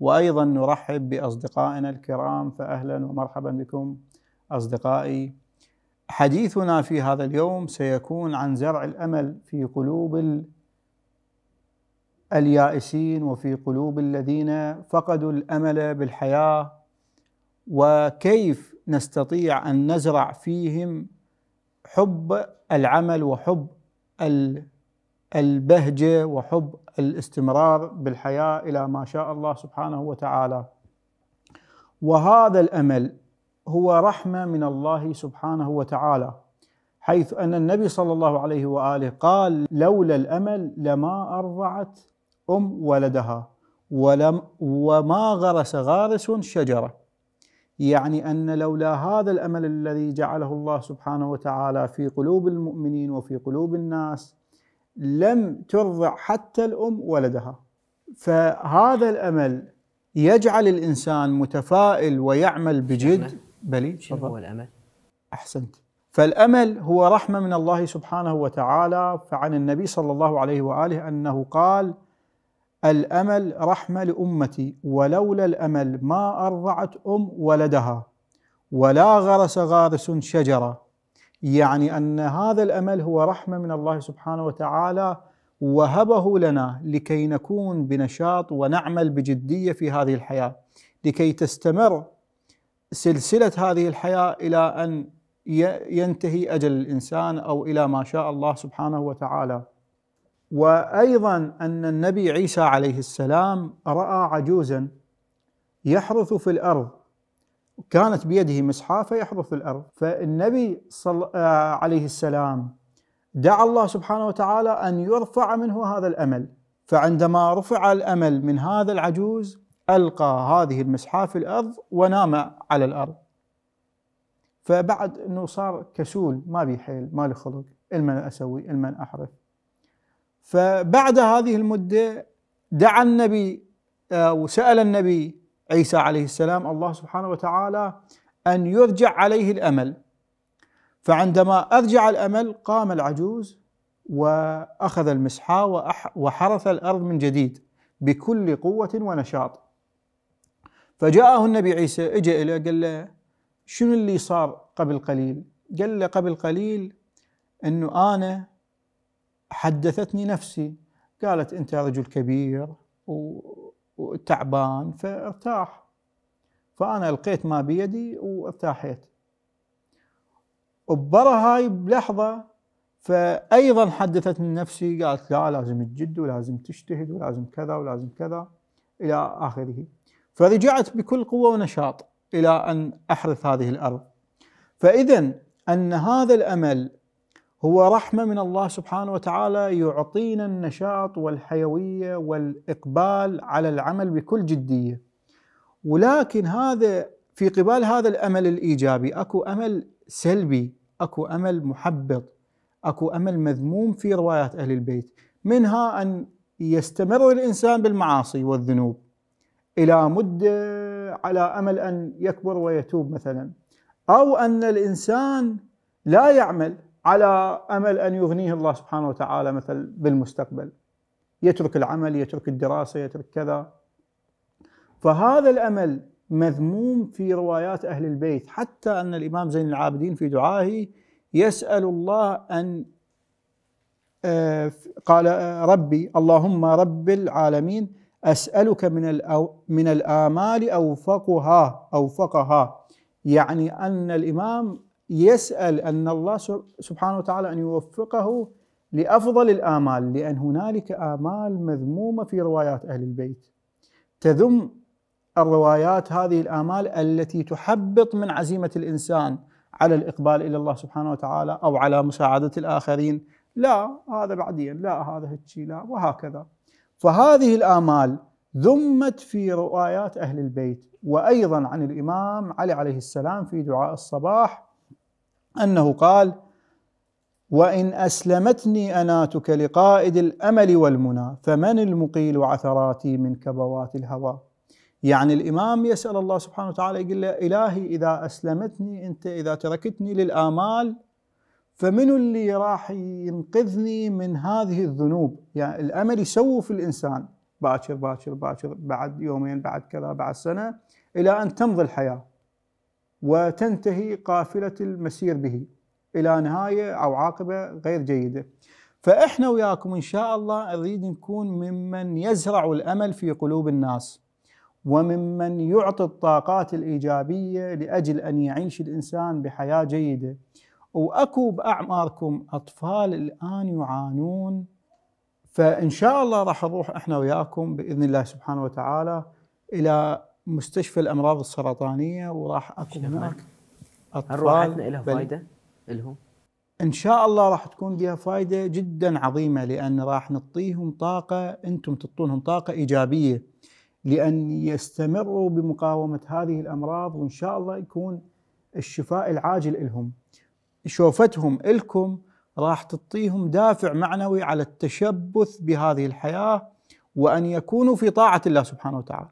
وايضا نرحب باصدقائنا الكرام فاهلا ومرحبا بكم اصدقائي حديثنا في هذا اليوم سيكون عن زرع الامل في قلوب اليائسين وفي قلوب الذين فقدوا الامل بالحياه وكيف نستطيع ان نزرع فيهم حب العمل وحب ال البهجه وحب الاستمرار بالحياه الى ما شاء الله سبحانه وتعالى. وهذا الامل هو رحمه من الله سبحانه وتعالى حيث ان النبي صلى الله عليه واله قال: لولا الامل لما ارضعت ام ولدها ولم وما غرس غارس شجره. يعني ان لولا هذا الامل الذي جعله الله سبحانه وتعالى في قلوب المؤمنين وفي قلوب الناس لم ترضع حتى الأم ولدها فهذا الأمل يجعل الإنسان متفائل ويعمل بجد بلي شنو هو الأمل؟ أحسنت فالأمل هو رحمة من الله سبحانه وتعالى فعن النبي صلى الله عليه وآله أنه قال الأمل رحمة لأمتي ولولا الأمل ما أرضعت أم ولدها ولا غرس غارس شجرة يعني أن هذا الأمل هو رحمة من الله سبحانه وتعالى وهبه لنا لكي نكون بنشاط ونعمل بجدية في هذه الحياة لكي تستمر سلسلة هذه الحياة إلى أن ينتهي أجل الإنسان أو إلى ما شاء الله سبحانه وتعالى وأيضا أن النبي عيسى عليه السلام رأى عجوزا يحرث في الأرض كانت بيده مسحافة يحرث الأرض فالنبي صلى آه، عليه السلام دعا الله سبحانه وتعالى أن يرفع منه هذا الأمل فعندما رفع الأمل من هذا العجوز ألقى هذه المسحاة في الأرض ونام على الأرض فبعد أنه صار كسول ما بي حيل ما له خلق المن أسوي المن أحرف فبعد هذه المدة دعا النبي آه، وسأل النبي عيسى عليه السلام الله سبحانه وتعالى أن يرجع عليه الأمل فعندما أرجع الأمل قام العجوز وأخذ المسحى وحرث الأرض من جديد بكل قوة ونشاط فجاءه النبي عيسى اجى إليه قال له شنو اللي صار قبل قليل قال له قبل قليل أنه أنا حدثتني نفسي قالت أنت رجل كبير وتعبان فارتاح فأنا لقيت ما بيدي وارتاحيت وبرا هاي بلحظة فأيضا حدثت من نفسي قالت لا لازم تجد ولازم تجتهد ولازم كذا ولازم كذا إلى آخره فرجعت بكل قوة ونشاط إلى أن أحرث هذه الأرض فإذا أن هذا الأمل هو رحمه من الله سبحانه وتعالى يعطينا النشاط والحيويه والاقبال على العمل بكل جديه. ولكن هذا في قبال هذا الامل الايجابي اكو امل سلبي، اكو امل محبط، اكو امل مذموم في روايات اهل البيت، منها ان يستمر الانسان بالمعاصي والذنوب الى مده على امل ان يكبر ويتوب مثلا او ان الانسان لا يعمل على امل ان يغنيه الله سبحانه وتعالى مثل بالمستقبل يترك العمل يترك الدراسه يترك كذا فهذا الامل مذموم في روايات اهل البيت حتى ان الامام زين العابدين في دعائه يسال الله ان آه، قال آه، ربي اللهم رب العالمين اسالك من من الامال اوفقها اوفقها يعني ان الامام يسأل أن الله سبحانه وتعالى أن يوفقه لأفضل الآمال لأن هنالك آمال مذمومة في روايات أهل البيت تذم الروايات هذه الآمال التي تحبط من عزيمة الإنسان على الإقبال إلى الله سبحانه وتعالى أو على مساعدة الآخرين لا هذا بعدين لا هذا هالشيء لا وهكذا فهذه الآمال ذمت في روايات أهل البيت وأيضا عن الإمام علي عليه السلام في دعاء الصباح أنه قال وإن أسلمتني أناتك لقائد الأمل والمنى فمن المقيل عثراتي من كبوات الهوى يعني الإمام يسأل الله سبحانه وتعالى يقول له إلهي إذا أسلمتني أنت إذا تركتني للآمال فمن اللي راح ينقذني من هذه الذنوب يعني الأمل يسوه في الإنسان باكر باكر باكر بعد يومين بعد كذا بعد سنة إلى أن تمضي الحياة وتنتهي قافلة المسير به إلى نهاية أو عاقبة غير جيدة فإحنا وياكم إن شاء الله نريد نكون ممن يزرع الأمل في قلوب الناس وممن يعطي الطاقات الإيجابية لأجل أن يعيش الإنسان بحياة جيدة وأكو بأعماركم أطفال الآن يعانون فإن شاء الله راح نروح إحنا وياكم بإذن الله سبحانه وتعالى إلى مستشفى الامراض السرطانيه وراح اكو هناك هل لها فائده؟ لهم؟ ان شاء الله راح تكون بها فائده جدا عظيمه لان راح نعطيهم طاقه انتم تعطونهم طاقه ايجابيه لان يستمروا بمقاومه هذه الامراض وان شاء الله يكون الشفاء العاجل لهم. شوفتهم لكم راح تعطيهم دافع معنوي على التشبث بهذه الحياه وان يكونوا في طاعه الله سبحانه وتعالى.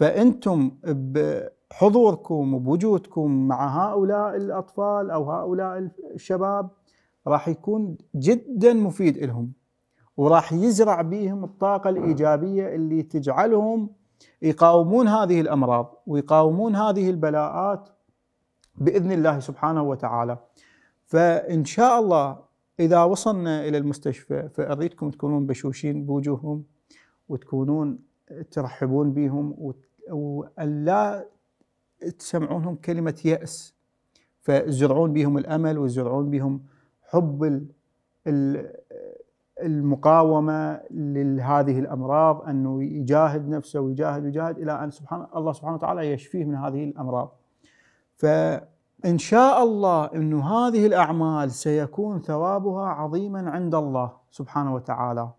فانتم بحضوركم وبوجودكم مع هؤلاء الاطفال او هؤلاء الشباب راح يكون جدا مفيد لهم وراح يزرع بهم الطاقه الايجابيه اللي تجعلهم يقاومون هذه الامراض ويقاومون هذه البلاءات باذن الله سبحانه وتعالى. فان شاء الله اذا وصلنا الى المستشفى فاريدكم تكونون بشوشين بوجوههم وتكونون ترحبون بهم وت... وألا تسمعونهم كلمة يأس فزرعون بهم الأمل وزرعون بهم حب المقاومة لهذه الأمراض أنه يجاهد نفسه ويجاهد ويجاهد إلى أن سبحان الله سبحانه وتعالى يشفيه من هذه الأمراض فإن شاء الله أن هذه الأعمال سيكون ثوابها عظيما عند الله سبحانه وتعالى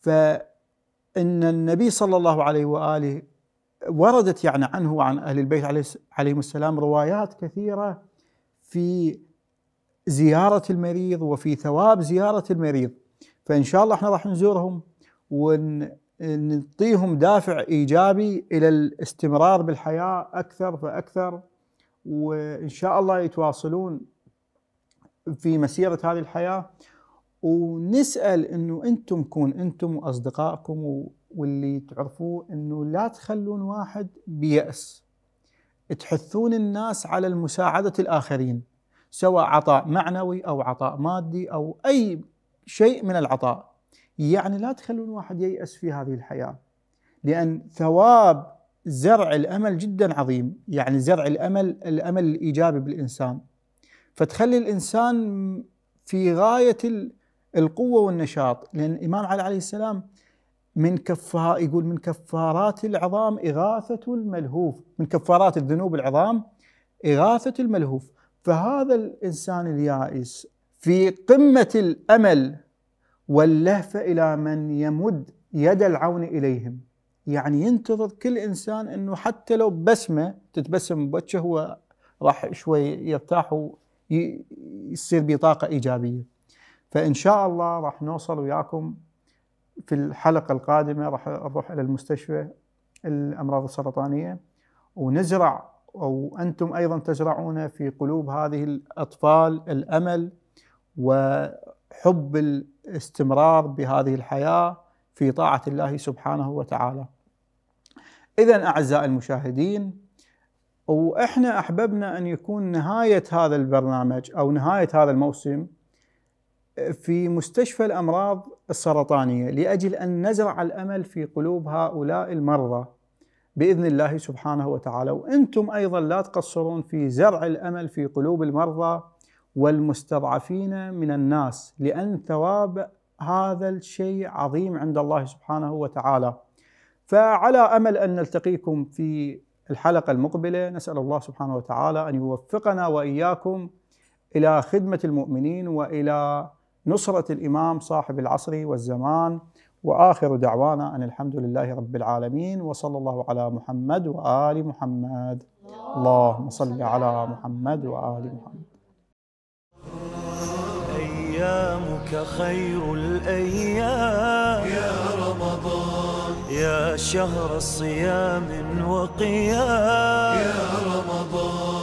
فإن النبي صلى الله عليه وآله وردت يعني عنه وعن أهل البيت عليهم السلام روايات كثيرة في زيارة المريض وفي ثواب زيارة المريض فإن شاء الله احنا راح نزورهم ونعطيهم دافع إيجابي إلى الاستمرار بالحياة أكثر فأكثر وإن شاء الله يتواصلون في مسيرة هذه الحياة ونسأل أنه أنتم كون أنتم وأصدقائكم واللي تعرفوه انه لا تخلون واحد بيأس تحثون الناس على المساعدة الآخرين سواء عطاء معنوي أو عطاء مادي أو أي شيء من العطاء يعني لا تخلون واحد ييأس في هذه الحياة لأن ثواب زرع الأمل جدا عظيم يعني زرع الأمل الأمل الإيجابي بالإنسان فتخلي الإنسان في غاية القوة والنشاط لأن الإمام علي عليه السلام من كفار يقول من كفارات العظام إغاثة الملهوف من كفارات الذنوب العظام إغاثة الملهوف فهذا الإنسان اليائس في قمة الأمل واللهفة إلى من يمد يد العون إليهم يعني ينتظر كل إنسان أنه حتى لو بسمة تتبسم بوجهه هو راح شوي يرتاح ويصير بطاقة إيجابية فإن شاء الله راح نوصل وياكم في الحلقة القادمة راح أروح إلى المستشفى الأمراض السرطانية ونزرع أو أنتم أيضا تزرعون في قلوب هذه الأطفال الأمل وحب الاستمرار بهذه الحياة في طاعة الله سبحانه وتعالى إذا أعزائي المشاهدين واحنا احببنا ان يكون نهايه هذا البرنامج او نهايه هذا الموسم في مستشفى الامراض السرطانية لأجل أن نزرع الأمل في قلوب هؤلاء المرضى بإذن الله سبحانه وتعالى وأنتم أيضا لا تقصرون في زرع الأمل في قلوب المرضى والمستضعفين من الناس لأن ثواب هذا الشيء عظيم عند الله سبحانه وتعالى فعلى أمل أن نلتقيكم في الحلقة المقبلة نسأل الله سبحانه وتعالى أن يوفقنا وإياكم إلى خدمة المؤمنين وإلى نصرة الإمام صاحب العصر والزمان وآخر دعوانا أن الحمد لله رب العالمين وصلى الله على محمد وآل محمد اللهم صل على محمد وآل محمد أيامك خير الأيام يا رمضان يا شهر صيام وقيام يا رمضان